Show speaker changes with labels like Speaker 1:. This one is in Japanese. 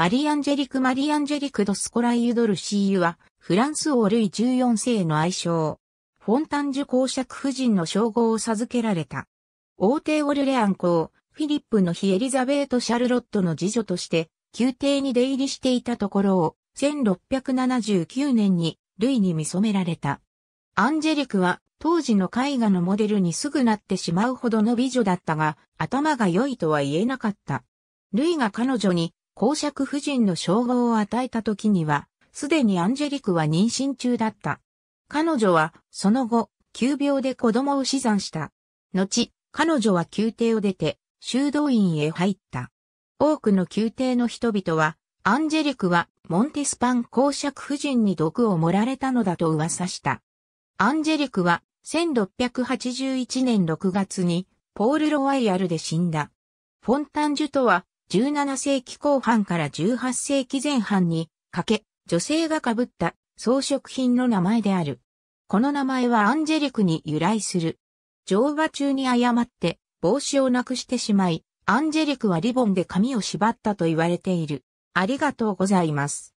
Speaker 1: マリアン
Speaker 2: ジェリク・マリアンジェリク・ドスコライユ・ドルシーユは、フランス王ルイ14世の愛称。フォンタンジュ公爵夫人の称号を授けられた。王帝オルレアン公、フィリップの日エリザベート・シャルロットの次女として、宮廷に出入りしていたところを、1679年に、ルイに見染められた。アンジェリクは、当時の絵画のモデルにすぐなってしまうほどの美女だったが、頭が良いとは言えなかった。ルイが彼女に、公爵夫人の称号を与えた時には、すでにアンジェリクは妊娠中だった。彼女は、その後、急病で子供を死産した。後、彼女は宮廷を出て、修道院へ入った。多くの宮廷の人々は、アンジェリクはモンテスパン公爵夫人に毒を盛られたのだと噂した。アンジェリクは1681年6月にポール・ロワイヤルで死んだ。フォンタンジュとは17世紀後半から18世紀前半にかけ、女性が被った装飾品の名前である。この名前はアンジェリクに由来する。乗馬中に誤って帽子をなくしてしまい、アンジェリクはリボンで髪を縛ったと言われている。ありが
Speaker 1: とうございます。